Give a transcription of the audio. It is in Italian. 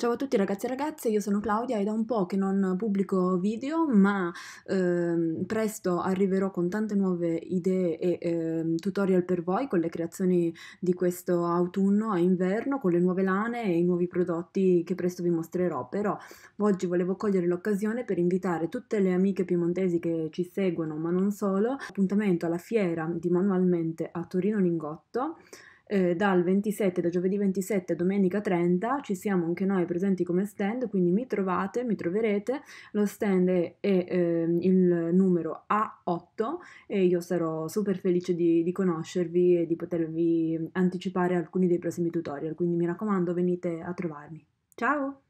Ciao a tutti ragazzi e ragazze, io sono Claudia e da un po' che non pubblico video, ma ehm, presto arriverò con tante nuove idee e ehm, tutorial per voi con le creazioni di questo autunno e inverno, con le nuove lane e i nuovi prodotti che presto vi mostrerò. Però oggi volevo cogliere l'occasione per invitare tutte le amiche piemontesi che ci seguono, ma non solo, appuntamento alla fiera di Manualmente a Torino Lingotto eh, dal 27, da giovedì 27 a domenica 30, ci siamo anche noi presenti come stand, quindi mi trovate, mi troverete, lo stand è, è eh, il numero A8 e io sarò super felice di, di conoscervi e di potervi anticipare alcuni dei prossimi tutorial, quindi mi raccomando venite a trovarmi. Ciao!